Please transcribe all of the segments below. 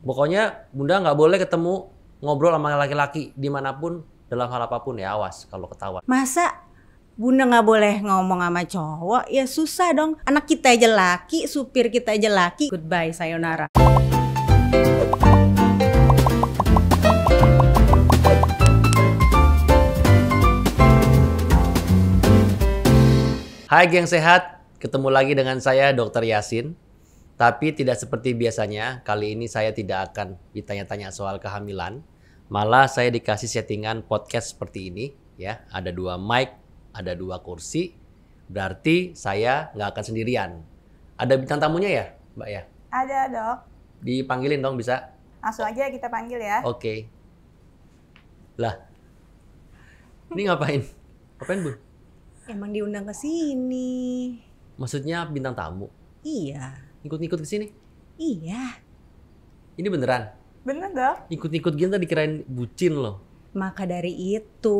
Pokoknya bunda nggak boleh ketemu ngobrol sama laki-laki dimanapun dalam hal apapun ya awas kalau ketahuan. Masa bunda nggak boleh ngomong sama cowok ya susah dong. Anak kita aja laki, supir kita aja laki. Goodbye, sayonara. Hai geng sehat, ketemu lagi dengan saya Dr. Yasin tapi tidak seperti biasanya, kali ini saya tidak akan ditanya-tanya soal kehamilan. Malah saya dikasih settingan podcast seperti ini, ya. Ada dua mic, ada dua kursi. Berarti saya nggak akan sendirian. Ada bintang tamunya ya, Mbak ya? Ada dok. Dipanggilin dong bisa? Langsung aja kita panggil ya. Oke. Okay. Lah, ini ngapain? Ngapain bu? Emang diundang ke sini. Maksudnya bintang tamu? Iya. Ikut-ikut ke sini? Iya. Ini beneran? Bener dong. Ikut-ikut gini gitu tadi kirain bucin loh. Maka dari itu,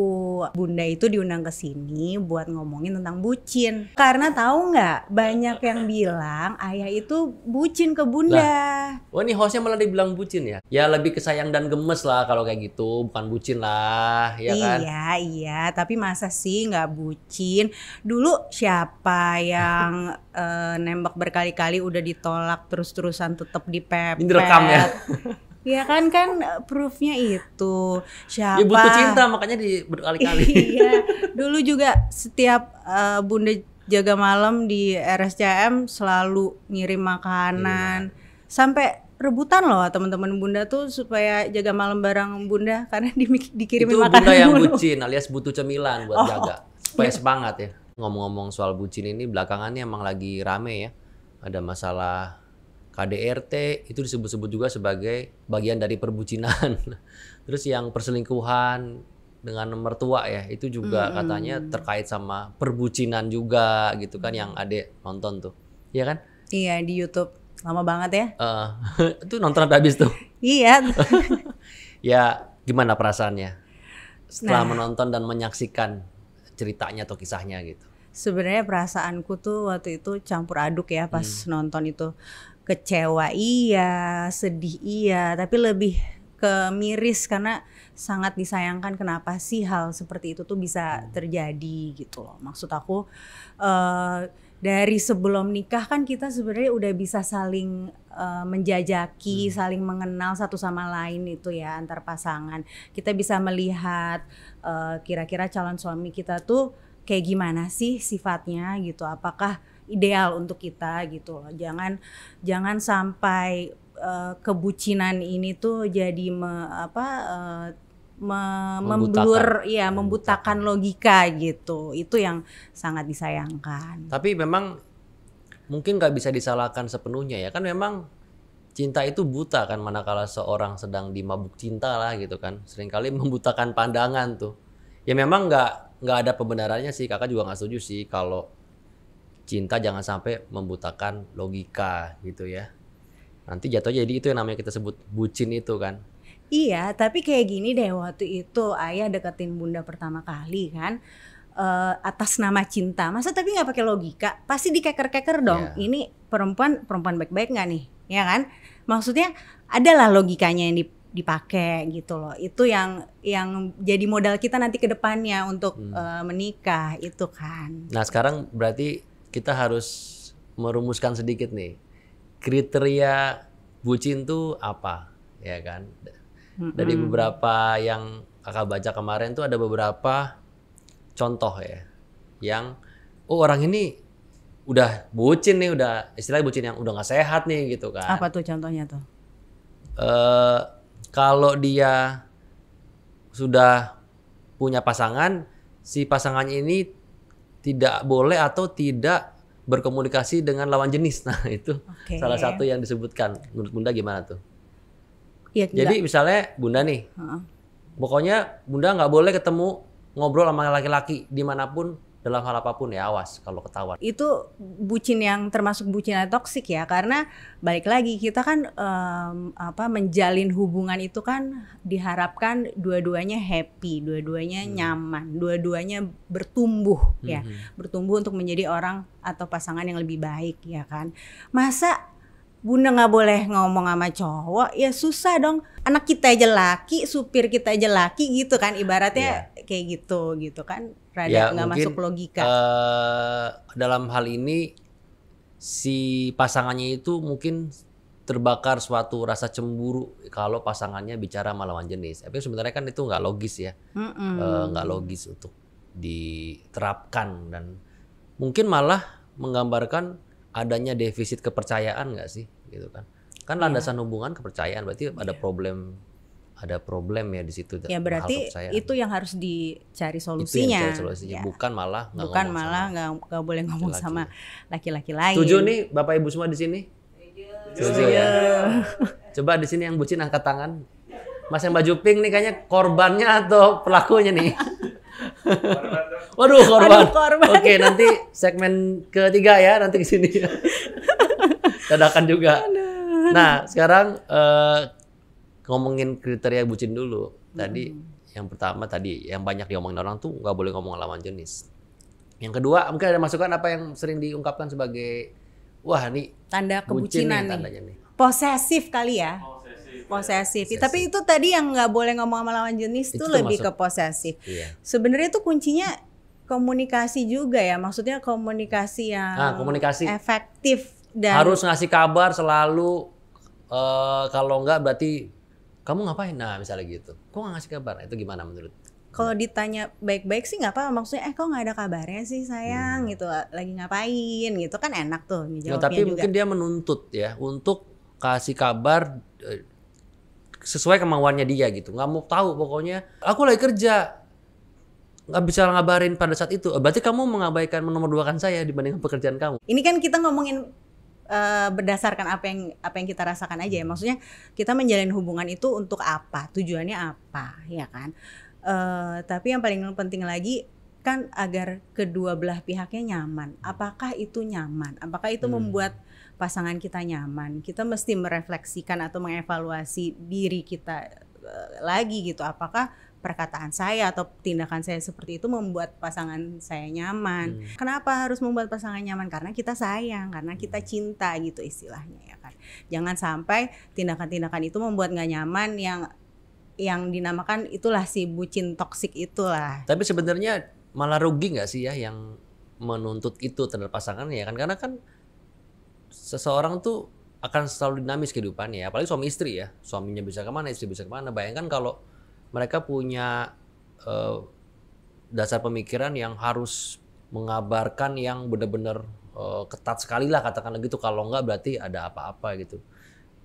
Bunda itu diundang ke sini buat ngomongin tentang bucin. Karena tahu nggak, banyak yang bilang ayah itu bucin ke Bunda. Lah. Wah, oh, ini hostnya malah dibilang bucin ya? Ya lebih kesayang dan gemes lah kalau kayak gitu, bukan bucin lah, ya kan? Iya, iya. Tapi masa sih nggak bucin? Dulu siapa yang uh, nembak berkali-kali udah ditolak terus-terusan tetap dipepet? Ini direkam ya? Ya kan kan proofnya itu siapa? Ya butuh cinta makanya di berkali-kali. iya. Dulu juga setiap uh, bunda jaga malam di RSCM selalu ngirim makanan iya. sampai rebutan loh teman-teman bunda tuh supaya jaga malam bareng bunda karena di, dikirimin itu makanan bunda yang bucin alias butuh cemilan buat oh, jaga supaya iya. semangat ya. Ngomong-ngomong soal bucin ini belakangannya emang lagi rame ya. Ada masalah KDRT itu disebut-sebut juga sebagai bagian dari perbucinan. Terus yang perselingkuhan dengan mertua ya itu juga mm. katanya terkait sama perbucinan juga gitu kan yang ade nonton tuh. Iya kan? Iya di YouTube lama banget ya. Uh, itu nonton sampai habis tuh. iya. ya gimana perasaannya setelah nah, menonton dan menyaksikan ceritanya atau kisahnya gitu? Sebenarnya perasaanku tuh waktu itu campur aduk ya pas hmm. nonton itu kecewa iya, sedih iya, tapi lebih ke miris karena sangat disayangkan kenapa sih hal seperti itu tuh bisa terjadi gitu loh. Maksud aku uh, dari sebelum nikah kan kita sebenarnya udah bisa saling eh, menjajaki, hmm. saling mengenal satu sama lain itu ya antar pasangan. Kita bisa melihat eh, kira-kira uh, kira -kira calon suami kita tuh kayak gimana sih sifatnya gitu. Apakah ideal untuk kita gitu loh. Jangan jangan sampai uh, kebucinan ini tuh jadi me, apa uh, me, membelur ya membutakan logika gitu. Itu yang sangat disayangkan. Tapi memang mungkin nggak bisa disalahkan sepenuhnya ya kan memang cinta itu buta kan manakala seorang sedang dimabuk cinta lah gitu kan seringkali membutakan pandangan tuh ya memang nggak nggak ada pembenarannya sih kakak juga nggak setuju sih kalau cinta jangan sampai membutakan logika gitu ya. Nanti jatuh jadi itu yang namanya kita sebut bucin itu kan. Iya, tapi kayak gini deh waktu itu ayah deketin bunda pertama kali kan uh, atas nama cinta. Masa tapi nggak pakai logika, pasti dikeker-keker dong. Yeah. Ini perempuan perempuan baik-baik nggak nih, ya kan? Maksudnya adalah logikanya yang dipakai gitu loh. Itu yang yang jadi modal kita nanti ke depannya untuk hmm. uh, menikah itu kan. Nah sekarang berarti kita harus merumuskan sedikit nih kriteria bucin tuh apa ya kan dari beberapa yang kakak baca kemarin tuh ada beberapa contoh ya yang oh orang ini udah bucin nih udah istilahnya bucin yang udah nggak sehat nih gitu kan apa tuh contohnya tuh e, kalau dia sudah punya pasangan si pasangannya ini tidak boleh atau tidak berkomunikasi dengan lawan jenis. Nah, itu okay. salah satu yang disebutkan. Menurut Bunda gimana tuh? Ya, Jadi misalnya Bunda nih, uh -uh. pokoknya Bunda nggak boleh ketemu ngobrol sama laki-laki dimanapun dalam hal apapun ya awas kalau ketahuan. Itu bucin yang termasuk bucin atau toksik ya karena balik lagi kita kan um, apa menjalin hubungan itu kan diharapkan dua-duanya happy, dua-duanya hmm. nyaman, dua-duanya bertumbuh ya. hmm. ya, bertumbuh untuk menjadi orang atau pasangan yang lebih baik ya kan. Masa Bunda nggak boleh ngomong sama cowok, ya susah dong. Anak kita aja laki, supir kita aja laki gitu kan, ibaratnya yeah. kayak gitu gitu kan ya, nggak masuk logika. Uh, dalam hal ini si pasangannya itu mungkin terbakar suatu rasa cemburu kalau pasangannya bicara melawan jenis. Tapi sebenarnya kan itu nggak logis ya, eh, nggak mm -mm. uh, logis untuk diterapkan dan mungkin malah menggambarkan adanya defisit kepercayaan nggak sih, gitu kan? Kan iya. landasan yeah. hubungan kepercayaan berarti yeah. ada iya. problem ada problem ya di situ. Ya berarti itu yang harus dicari solusinya. Itu yang cari solusinya, ya. bukan malah nggak bukan malah nggak boleh ngomong laki sama laki-laki lain. Tujuh nih bapak ibu semua di sini. Iya. ya. Coba di sini yang bucin angkat tangan. Mas yang baju pink nih kayaknya korbannya atau pelakunya nih. Waduh korban. korban. Oke nanti segmen ketiga ya nanti ke sini. Dadakan juga. Nah sekarang uh, ngomongin kriteria bucin dulu. Tadi hmm. yang pertama tadi yang banyak diomongin orang tuh nggak boleh ngomong lawan jenis. Yang kedua mungkin ada masukan apa yang sering diungkapkan sebagai wah nih tanda kebucinan nih, nih. nih. Posesif kali ya? ya. Posesif. posesif. Tapi itu tadi yang nggak boleh ngomong sama lawan jenis itu tuh lebih masuk, ke posesif. Iya. Sebenarnya itu kuncinya komunikasi juga ya. Maksudnya komunikasi yang nah, komunikasi efektif dan harus ngasih kabar selalu uh, kalau enggak berarti kamu ngapain? Nah misalnya gitu. Kok gak ngasih kabar? Nah, itu gimana menurut? Kalau ditanya baik-baik sih nggak apa-apa. Maksudnya eh kok nggak ada kabarnya sih sayang hmm. gitu. Lagi ngapain gitu kan enak tuh nah, Tapi juga. mungkin dia menuntut ya untuk kasih kabar eh, sesuai kemauannya dia gitu. Nggak mau tahu pokoknya. Aku lagi kerja nggak bisa ngabarin pada saat itu. Oh, berarti kamu mengabaikan kan saya dibandingkan pekerjaan kamu. Ini kan kita ngomongin Eh, berdasarkan apa yang apa yang kita rasakan aja ya. Hmm. Maksudnya kita menjalin hubungan itu untuk apa? Tujuannya apa, ya kan? Uh, tapi yang paling penting lagi kan agar kedua belah pihaknya nyaman. Apakah itu nyaman? Apakah itu hmm. membuat pasangan kita nyaman? Kita mesti merefleksikan atau mengevaluasi diri kita uh, lagi gitu. Apakah perkataan saya atau tindakan saya seperti itu membuat pasangan saya nyaman. Hmm. Kenapa harus membuat pasangan nyaman? Karena kita sayang, karena kita hmm. cinta gitu istilahnya ya kan. Jangan sampai tindakan-tindakan itu membuat nggak nyaman yang yang dinamakan itulah si bucin toksik itulah. Tapi sebenarnya malah rugi nggak sih ya yang menuntut itu terhadap pasangannya ya kan karena kan seseorang tuh akan selalu dinamis kehidupannya apalagi suami istri ya suaminya bisa kemana istri bisa kemana bayangkan kalau mereka punya uh, dasar pemikiran yang harus mengabarkan yang benar-benar uh, ketat sekali lah katakanlah gitu kalau enggak berarti ada apa-apa gitu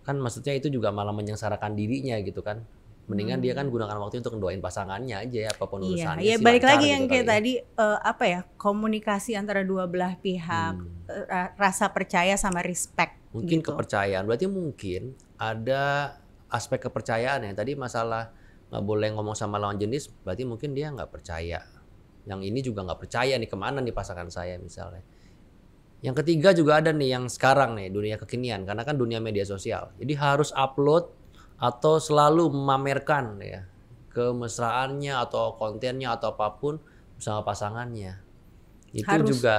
kan maksudnya itu juga malah menyengsarakan dirinya gitu kan mendingan hmm. dia kan hmm. gunakan waktu untuk doain pasangannya aja ya apapun urusannya. iya, ya, balik lagi lagi gitu yang kayak kayak tadi uh, apa ya komunikasi antara dua belah pihak hmm. rasa percaya sama respect mungkin gitu. kepercayaan berarti mungkin ada aspek kepercayaan ya tadi masalah nggak boleh ngomong sama lawan jenis berarti mungkin dia nggak percaya yang ini juga nggak percaya nih kemana nih pasangan saya misalnya yang ketiga juga ada nih yang sekarang nih dunia kekinian karena kan dunia media sosial jadi harus upload atau selalu memamerkan ya kemesraannya atau kontennya atau apapun sama pasangannya itu harus. juga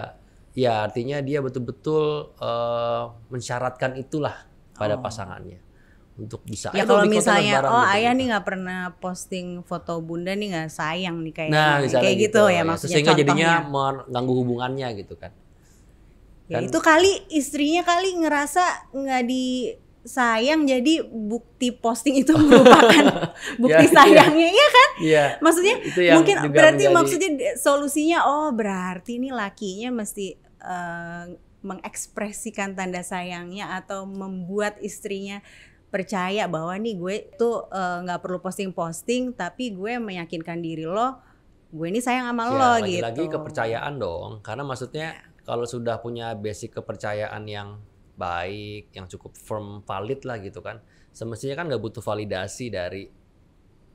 ya artinya dia betul-betul uh, mensyaratkan itulah pada oh. pasangannya untuk bisa ya kalau misalnya barang, oh gitu. ayah gitu. nih nggak pernah posting foto bunda nih nggak sayang nih kayak nah, kayak gitu, gitu ya, ya maksudnya sehingga jadinya mengganggu hubungannya gitu kan ya, kan itu kali istrinya kali ngerasa nggak di sayang jadi bukti posting itu merupakan bukti ya, iya. sayangnya ya, ya kan ya, maksudnya mungkin berarti menjadi... maksudnya solusinya oh berarti ini lakinya mesti uh, mengekspresikan tanda sayangnya atau membuat istrinya percaya bahwa nih gue tuh eh, nggak uh, perlu posting-posting tapi gue meyakinkan diri lo gue ini sayang sama ya, lo lagi gitu. Lagi-lagi kepercayaan dong karena maksudnya ya. kalau sudah punya basic kepercayaan yang baik, yang cukup firm, valid lah gitu kan. Semestinya kan nggak butuh validasi dari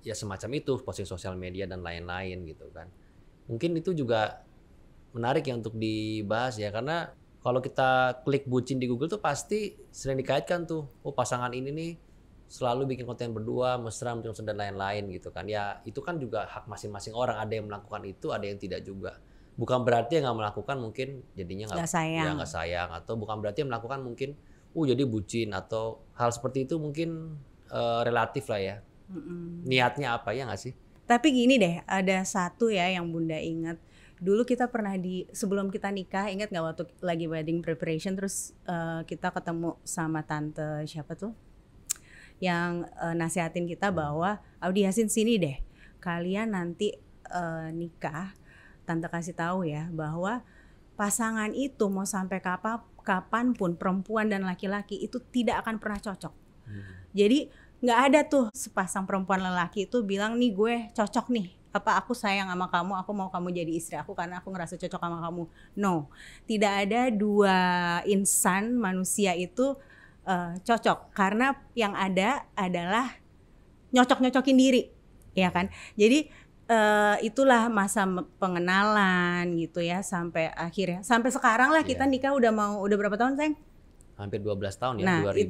ya semacam itu posting sosial media dan lain-lain gitu kan. Mungkin itu juga menarik ya untuk dibahas ya karena kalau kita klik bucin di Google tuh pasti sering dikaitkan tuh, oh pasangan ini nih selalu bikin konten berdua, mesra, mesra dan lain-lain gitu kan. Ya itu kan juga hak masing-masing orang. Ada yang melakukan itu, ada yang tidak juga. Bukan berarti yang nggak melakukan mungkin jadinya nggak sayang. Ya, sayang atau bukan berarti yang melakukan mungkin, uh jadi bucin atau hal seperti itu mungkin uh, relatif lah ya. Mm -mm. Niatnya apa ya nggak sih? Tapi gini deh, ada satu ya yang bunda ingat dulu kita pernah di sebelum kita nikah ingat nggak waktu lagi wedding preparation terus uh, kita ketemu sama tante siapa tuh yang uh, nasihatin kita bahwa Audi Hasin sini deh kalian nanti uh, nikah tante kasih tahu ya bahwa pasangan itu mau sampai kapan kapanpun perempuan dan laki-laki itu tidak akan pernah cocok hmm. jadi nggak ada tuh sepasang perempuan lelaki itu bilang nih gue cocok nih apa aku sayang sama kamu, aku mau kamu jadi istri aku karena aku ngerasa cocok sama kamu. No, tidak ada dua insan manusia itu uh, cocok karena yang ada adalah nyocok-nyocokin diri, ya kan? Jadi uh, itulah masa pengenalan gitu ya sampai akhirnya sampai sekarang lah kita yeah. nikah udah mau udah berapa tahun sayang? hampir 12 tahun ya nah, 2011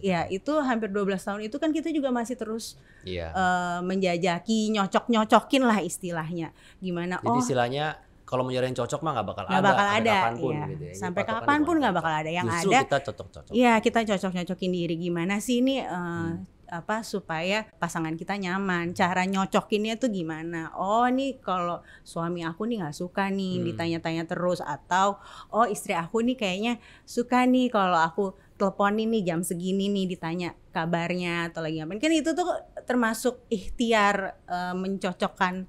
itu, Ya, itu hampir 12 tahun itu kan kita juga masih terus yeah. Iya. uh, menjajaki, nyocok-nyocokin lah istilahnya. Gimana Jadi oh istilahnya kalau mau yang cocok mah nggak bakal gak ada, bakal ada, iya. gitu ya. Sampai kapanpun nggak bakal ada yang Justru ada. kita cocok-cocok. Iya, kita cocok nyocokin diri gimana sih ini uh, hmm apa supaya pasangan kita nyaman cara nyocokinnya tuh gimana oh nih kalau suami aku nih nggak suka nih hmm. ditanya-tanya terus atau oh istri aku nih kayaknya suka nih kalau aku telepon ini jam segini nih ditanya kabarnya atau lagi apa kan itu tuh termasuk ikhtiar uh, mencocokkan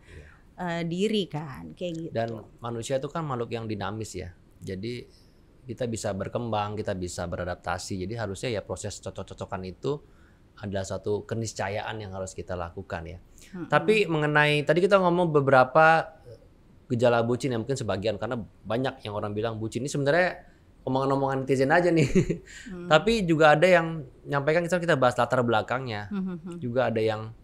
uh, diri kan kayak gitu dan manusia itu kan makhluk yang dinamis ya jadi kita bisa berkembang kita bisa beradaptasi jadi harusnya ya proses cocok-cocokan itu adalah satu keniscayaan yang harus kita lakukan ya. Hmm. Tapi mengenai tadi kita ngomong beberapa eh, gejala bucin yang mungkin sebagian karena banyak yang orang bilang bucin ini sebenarnya omongan-omongan netizen aja nih. Hmm. Tapi juga ada yang nyampaikan kita kita bahas latar belakangnya. Mm-hmm. Juga ada yang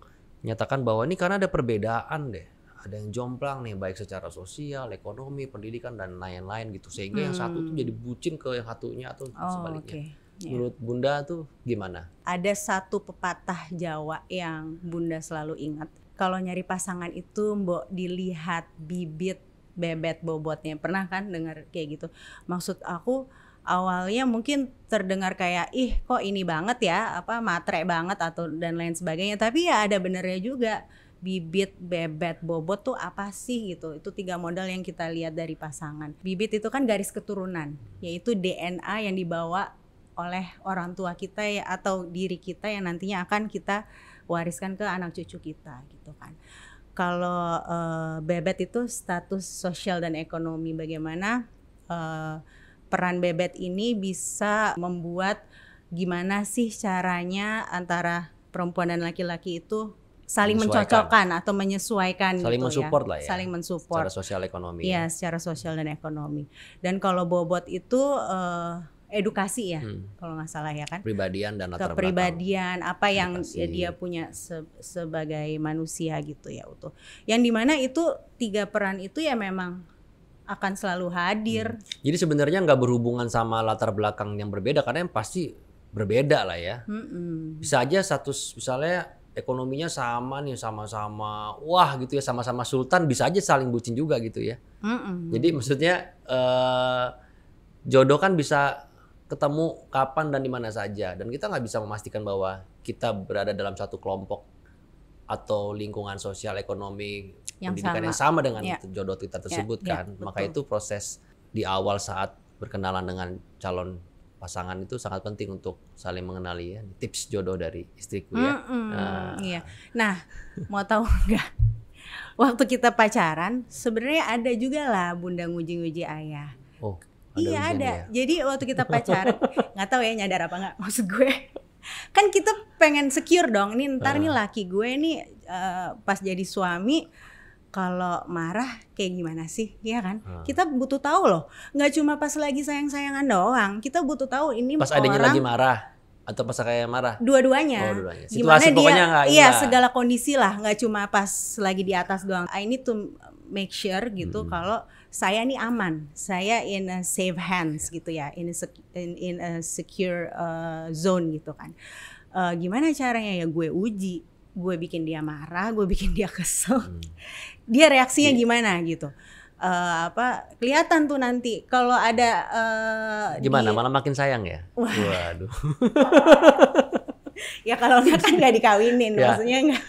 menyatakan bahwa ini karena ada perbedaan deh. Ada yang jomplang nih baik secara sosial, ekonomi, pendidikan dan lain-lain gitu. Sehingga hmm. yang satu tuh mm. jadi bucin ke yang satunya atau oh, sebaliknya. Okay. Yeah. Menurut Bunda tuh gimana? Ada satu pepatah Jawa yang Bunda selalu ingat. Kalau nyari pasangan itu mbok dilihat bibit bebet bobotnya. Pernah kan dengar kayak gitu? Maksud aku awalnya mungkin terdengar kayak ih kok ini banget ya apa matre banget atau dan lain sebagainya tapi ya ada benernya juga bibit, bebet, bobot tuh apa sih gitu. Itu tiga modal yang kita lihat dari pasangan. Bibit itu kan garis keturunan, yaitu DNA yang dibawa oleh orang tua kita ya atau diri kita yang nantinya akan kita wariskan ke anak cucu kita gitu kan. Kalau uh, bebet itu status sosial dan ekonomi bagaimana uh, peran bebet ini bisa membuat gimana sih caranya antara perempuan dan laki-laki itu saling mencocokkan atau menyesuaikan saling gitu ya. mensupport ya. lah ya saling mensupport secara sosial ekonomi ya secara sosial dan ekonomi dan kalau bobot itu uh, edukasi ya hmm. kalau nggak salah ya kan kepribadian dan latar kepribadian apa yang edukasi. Ya dia punya se sebagai manusia gitu ya utuh yang dimana itu tiga peran itu ya memang akan selalu hadir hmm. jadi sebenarnya nggak berhubungan sama latar belakang yang berbeda karena yang pasti berbeda lah ya hmm. bisa aja satu misalnya ekonominya sama nih sama-sama wah gitu ya sama-sama sultan bisa aja saling bucin juga gitu ya hmm. jadi maksudnya uh, jodoh kan bisa ketemu kapan dan di mana saja dan kita nggak bisa memastikan bahwa kita berada dalam satu kelompok atau lingkungan sosial ekonomi yang pendidikan sama. yang sama dengan ya. jodoh kita iya, tersebut ya, kan ya, maka itu proses di awal saat berkenalan dengan calon pasangan itu sangat penting untuk saling mengenali ya tips jodoh dari istriku ya mm -mm, nah. iya nah mau tahu nggak waktu kita pacaran sebenarnya ada juga lah bunda nguji-nguji ayah oh ada iya ada. Ya? Jadi waktu kita pacaran nggak tahu ya nyadar apa nggak maksud gue. Kan kita pengen secure dong. Ini ntar uh. nih ah. laki gue nih uh, pas jadi suami kalau marah kayak gimana sih, iya kan? uh. Kita butuh tahu loh, nggak cuma pas lagi sayang-sayangan doang. Kita butuh tahu ini pas orang, lagi marah atau pas kayak marah. Dua-duanya. Oh, dua Situasi Gimana dia? Gak, iya, segala kondisi lah, nggak cuma pas lagi di atas doang. I need to make sure gitu hmm. kalau saya ini aman, saya in a safe hands iya. gitu ya, in a in, in a secure uh, zone gitu kan. Uh, gimana caranya ya gue uji, gue bikin dia marah, gue bikin dia kesel, hmm. dia reaksinya yeah. gimana gitu uh, apa kelihatan tuh nanti kalau ada uh, gimana di... malah makin sayang ya waduh ya kalau nggak kan nggak dikawinin ya. maksudnya nggak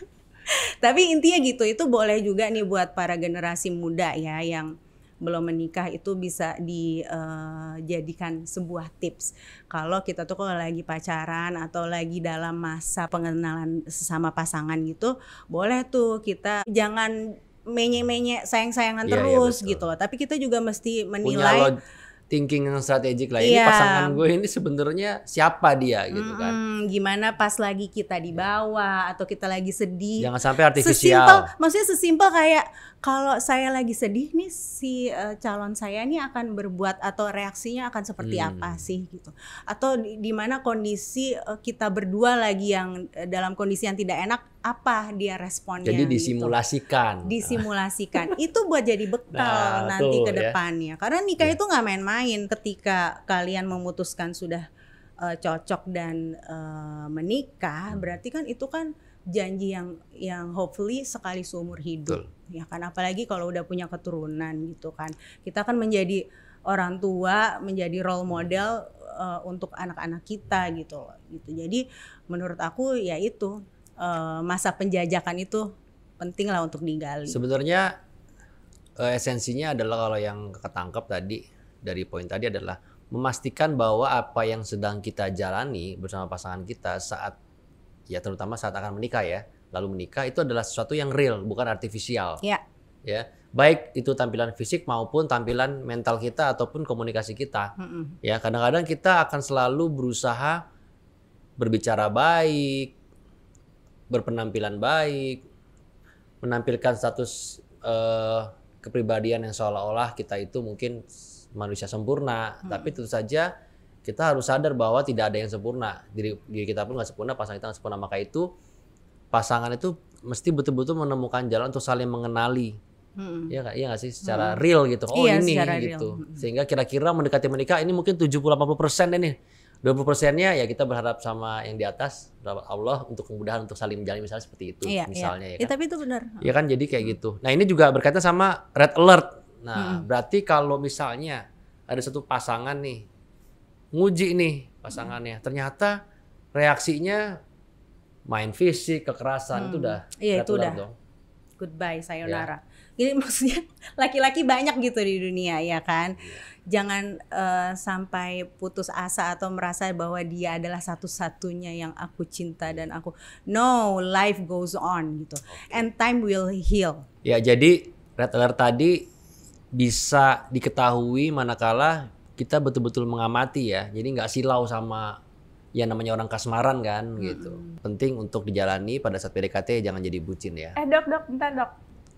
tapi intinya gitu, itu boleh juga nih buat para generasi muda ya yang belum menikah itu bisa dijadikan eh, uh, sebuah tips. Kalau kita tuh kalau lagi pacaran atau lagi dalam masa pengenalan sesama pasangan gitu, boleh tuh kita jangan menye-menye sayang-sayangan yeah, iya, terus yeah, gitu loh. Tapi kita juga mesti menilai thinking yang strategik lah. Ini iya. pasangan gue ini sebenarnya siapa dia gitu kan. Hmm, gimana pas lagi kita di iya. bawah atau kita lagi sedih. Jangan sampai artifisial. Sesimpel, maksudnya sesimpel kayak kalau saya lagi sedih nih si uh, calon saya ini akan berbuat atau reaksinya akan seperti hmm. apa sih gitu. Atau di, di mana kondisi uh, kita berdua lagi yang uh, dalam kondisi yang tidak enak apa dia responnya. Jadi disimulasikan. Gitu. Disimulasikan. itu buat jadi bekal nah, nanti ke ya. depannya. Ya. Karena nikah ya. itu nggak main-main ketika kalian memutuskan sudah uh, cocok dan uh, menikah, hmm. berarti kan itu kan janji yang yang hopefully sekali seumur hidup. Betul. Ya kan apalagi kalau udah punya keturunan gitu kan. Kita kan menjadi orang tua menjadi role model uh, untuk anak-anak kita gitu gitu jadi menurut aku ya itu Eh, masa penjajakan itu penting lah untuk digali. Sebenarnya eh, esensinya adalah kalau yang ketangkep tadi dari poin tadi adalah memastikan bahwa apa yang sedang kita jalani bersama pasangan kita saat ya terutama saat akan menikah ya lalu menikah itu adalah sesuatu yang real bukan artifisial. Ya. Ya baik itu tampilan fisik maupun tampilan mental kita ataupun komunikasi kita. Mm -mm. Ya, kadang-kadang kita akan selalu berusaha berbicara baik, berpenampilan baik, menampilkan status uh, kepribadian yang seolah-olah kita itu mungkin manusia sempurna, hmm. tapi tentu saja kita harus sadar bahwa tidak ada yang sempurna. Diri, diri kita pun nggak sempurna, pasangan kita nggak sempurna. Maka itu pasangan itu mesti betul-betul menemukan jalan untuk saling mengenali. Hmm. Iya nggak iya gak sih secara hmm. real gitu. Oh iya, ini gitu. Real. Hmm. Sehingga kira-kira mendekati menikah ini mungkin 70 80 persen ini 20 persennya ya kita berharap sama yang di atas berharap Allah untuk kemudahan untuk saling menjalani misalnya seperti itu iya, iya. misalnya iya. ya kan? tapi itu benar. Ya kan jadi kayak gitu. Nah ini juga berkaitan sama red alert. Nah hmm. berarti kalau misalnya ada satu pasangan nih nguji nih pasangannya ternyata reaksinya main fisik kekerasan hmm. itu udah iya, red itu alert udah. dong. Goodbye sayonara. Ya. ini maksudnya laki-laki banyak gitu di dunia ya kan. Yeah jangan uh, sampai putus asa atau merasa bahwa dia adalah satu-satunya yang aku cinta dan aku no life goes on gitu okay. and time will heal ya jadi red alert tadi bisa diketahui manakala kita betul-betul mengamati ya jadi nggak silau sama yang namanya orang kasmaran kan hmm. gitu penting untuk dijalani pada saat PDKT jangan jadi bucin ya eh dok dok bentar dok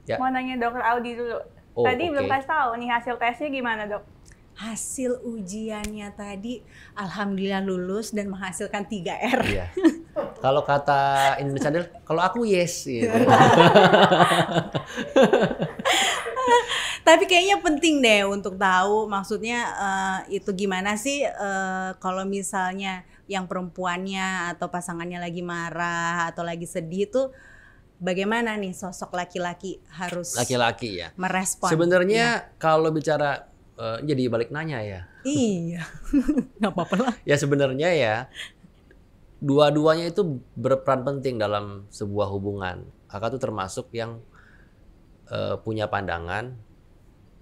ya. mau nanya dokter Audi dulu Oh, Tadi okay. belum kasih tahu nih hasil tesnya gimana dok? hasil ujiannya tadi alhamdulillah lulus dan menghasilkan 3R. Iya. Kalau kata Indonesia Adil, kalau aku yes Iya. Tapi kayaknya penting deh untuk tahu maksudnya uh, itu gimana sih uh, kalau misalnya yang perempuannya atau pasangannya lagi marah atau lagi sedih itu bagaimana nih sosok laki-laki harus laki-laki ya merespon. Sebenarnya ya. kalau bicara Eh, jadi balik nanya ya. Iya, nggak apa-apa lah. ya sebenarnya ya, dua-duanya itu berperan penting dalam sebuah hubungan. Kakak tuh termasuk yang uh, punya pandangan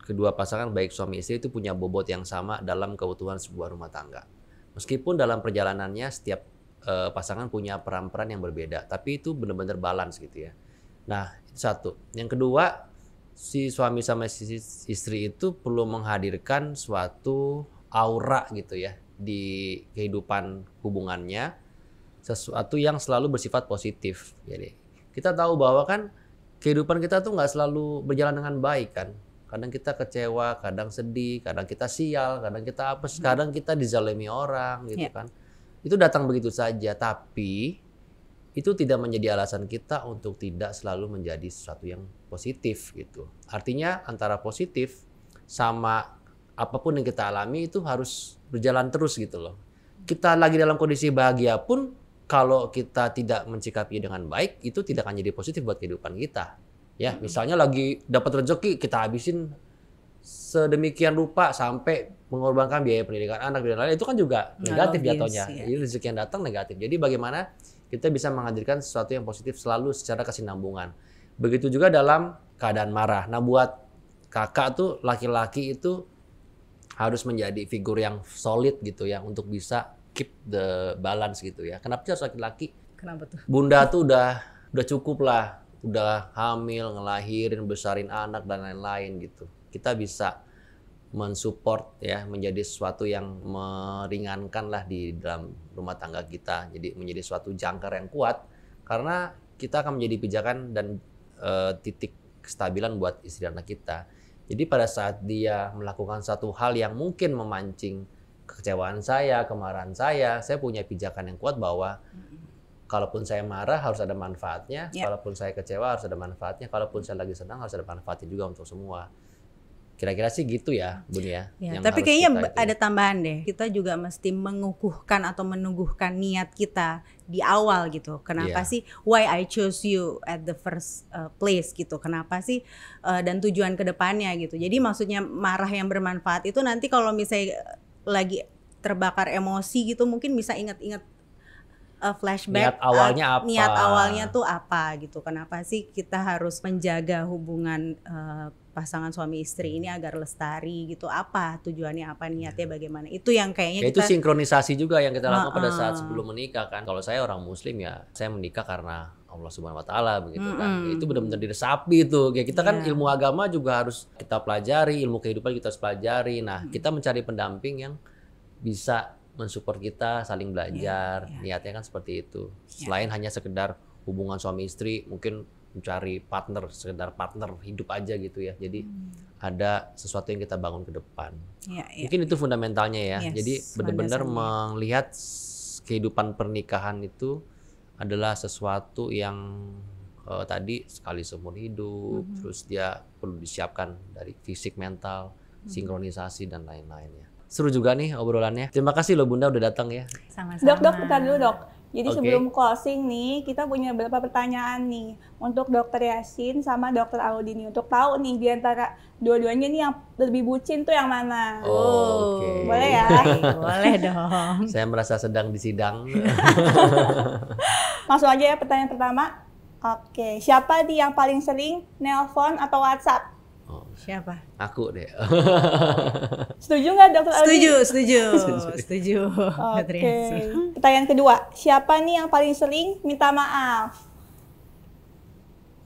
kedua pasangan baik suami istri itu punya bobot yang sama dalam kebutuhan sebuah rumah tangga. Meskipun dalam perjalanannya setiap uh, pasangan punya peran-peran yang berbeda, tapi itu benar-benar balance gitu ya. Nah, satu. Yang kedua, si suami sama si istri itu perlu menghadirkan suatu aura gitu ya di kehidupan hubungannya sesuatu yang selalu bersifat positif. Jadi kita tahu bahwa kan kehidupan kita tuh nggak selalu berjalan dengan baik kan. Kadang kita kecewa, kadang sedih, kadang kita sial, kadang kita apa, hmm. kadang kita dizalimi orang gitu yeah. kan. Itu datang begitu saja. Tapi itu tidak menjadi alasan kita untuk tidak selalu menjadi sesuatu yang positif gitu. Artinya antara positif sama apapun yang kita alami itu harus berjalan terus gitu loh. Kita lagi dalam kondisi bahagia pun kalau kita tidak mencikapi dengan baik itu tidak akan jadi positif buat kehidupan kita. Ya, hmm. misalnya lagi dapat rezeki kita habisin sedemikian rupa sampai mengorbankan biaya pendidikan anak dan lain-lain itu kan juga negatif jatuhnya. Ya. Jadi rezeki yang datang negatif. Jadi bagaimana kita bisa menghadirkan sesuatu yang positif selalu secara kesinambungan. Begitu juga dalam keadaan marah. Nah, buat kakak tuh laki-laki itu harus menjadi figur yang solid gitu ya untuk bisa keep the balance gitu ya. Kenapa sih laki-laki? Kenapa tuh? Bunda tuh udah udah cukup lah, udah hamil, ngelahirin, besarin anak dan lain-lain gitu. Kita bisa mensupport ya menjadi sesuatu yang meringankan lah di dalam rumah tangga kita jadi menjadi suatu jangkar yang kuat karena kita akan menjadi pijakan dan e, titik kestabilan buat istri anak kita jadi pada saat dia melakukan satu hal yang mungkin memancing kekecewaan saya kemarahan saya saya punya pijakan yang kuat bahwa kalaupun saya marah harus ada manfaatnya yeah. kalaupun saya kecewa harus ada manfaatnya kalaupun saya lagi senang harus ada manfaatnya juga untuk semua Kira-kira sih gitu ya, Bun ya. ya tapi kayaknya ada tambahan deh. Kita juga mesti mengukuhkan atau menuguhkan niat kita di awal gitu. Kenapa yeah. sih why I chose you at the first uh, place gitu. Kenapa sih uh, dan tujuan kedepannya gitu. Jadi maksudnya marah yang bermanfaat itu nanti kalau misalnya uh, lagi terbakar emosi gitu mungkin bisa ingat-ingat uh, flashback niat awalnya uh, apa niat awalnya tuh apa gitu kenapa sih kita harus menjaga hubungan uh, pasangan suami istri ini agar lestari gitu apa tujuannya apa niatnya ya. bagaimana itu yang kayaknya ya, kita... itu sinkronisasi juga yang kita lakukan uh -uh. pada saat sebelum menikah kan kalau saya orang muslim ya saya menikah karena Allah Subhanahu wa taala begitu mm -hmm. kan. Ya, itu benar-benar diresapi itu. Ya kita yeah. kan iya. ilmu agama juga harus kita pelajari, ilmu kehidupan kita harus pelajari. Nah, mm -hmm. kita mencari pendamping yang bisa mensupport kita saling belajar. Yeah, yeah. Niatnya kan seperti itu. Selain hanya sekedar hubungan suami istri, mungkin mencari partner, sekedar partner hidup aja gitu ya. Jadi hmm. ada sesuatu yang kita bangun ke depan. Ya, ya. Mungkin itu fundamentalnya ya. Yes, Jadi benar-benar melihat kehidupan pernikahan itu adalah sesuatu yang uh, tadi sekali seumur hidup, hmm. terus dia perlu disiapkan dari fisik, mental, hmm. sinkronisasi dan lain-lainnya. Seru juga nih obrolannya. Terima kasih loh Bunda udah datang ya. Sama-sama. Dok, dok, kita dulu dok jadi okay. sebelum closing nih, kita punya beberapa pertanyaan nih untuk Dokter Yasin sama Dokter Audini untuk tahu nih di antara dua-duanya nih yang lebih bucin tuh yang mana? Oh, okay. boleh ya? boleh dong. Saya merasa sedang disidang. Masuk aja ya pertanyaan pertama. Oke, okay. siapa di yang paling sering nelpon atau WhatsApp? Siapa? Aku deh. setuju nggak dokter Audi? Setuju, setuju, setuju. Oke. Okay. Pertanyaan kedua, siapa nih yang paling sering minta maaf?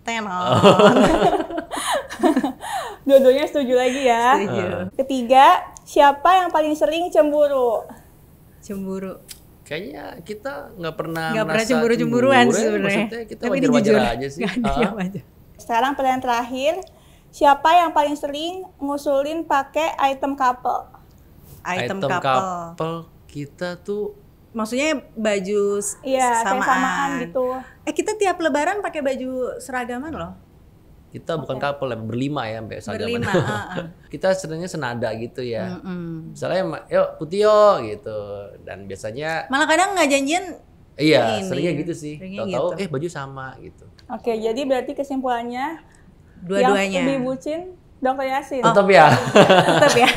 Tenon. Oh. Dua-duanya setuju lagi ya. Setuju. Ketiga, siapa yang paling sering cemburu? Cemburu kayaknya kita nggak pernah nggak pernah cemburu cemburuan sebenarnya. Tapi wajar wajar jujur. aja sih. Gak ada uh. aja. Sekarang pertanyaan terakhir, siapa yang paling sering ngusulin pakai item couple? Item, item couple. couple kita tuh maksudnya baju iya, samaan. samaan gitu. Eh kita tiap lebaran pakai baju seragaman loh. Kita okay. bukan couple ya, berlima ya sampai seragaman. Berlima, uh, uh. kita sebenarnya senada gitu ya. Mm hmm Misalnya yuk putih yo gitu dan biasanya malah kadang nggak janjian Iya, seringnya gitu sih. Tahu-tahu gitu. eh baju sama gitu. Oke, jadi berarti kesimpulannya Dua-duanya. Yang lebih bucin dokter Yasin. Oh. Tetap ya. Tetap ya. ya.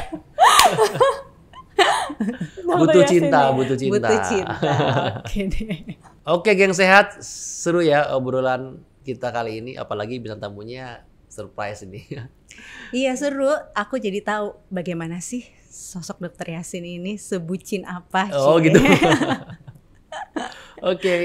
butuh cinta, butuh cinta. cinta. Oke geng sehat. Seru ya obrolan kita kali ini apalagi bintang tamunya surprise ini. iya, seru. Aku jadi tahu bagaimana sih sosok dokter Yasin ini sebucin apa oh, sih. Oh, gitu. Oke. Okay.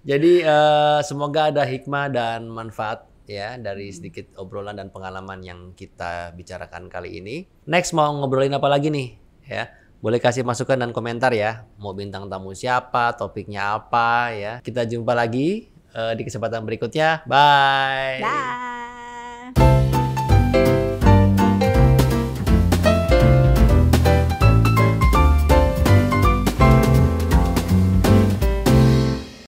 Jadi uh, semoga ada hikmah dan manfaat ya dari hmm. sedikit obrolan dan pengalaman yang kita bicarakan kali ini. Next mau ngobrolin apa lagi nih ya? Boleh kasih masukan dan komentar ya. Mau bintang tamu siapa, topiknya apa ya. Kita jumpa lagi uh, di kesempatan berikutnya. Bye. Bye.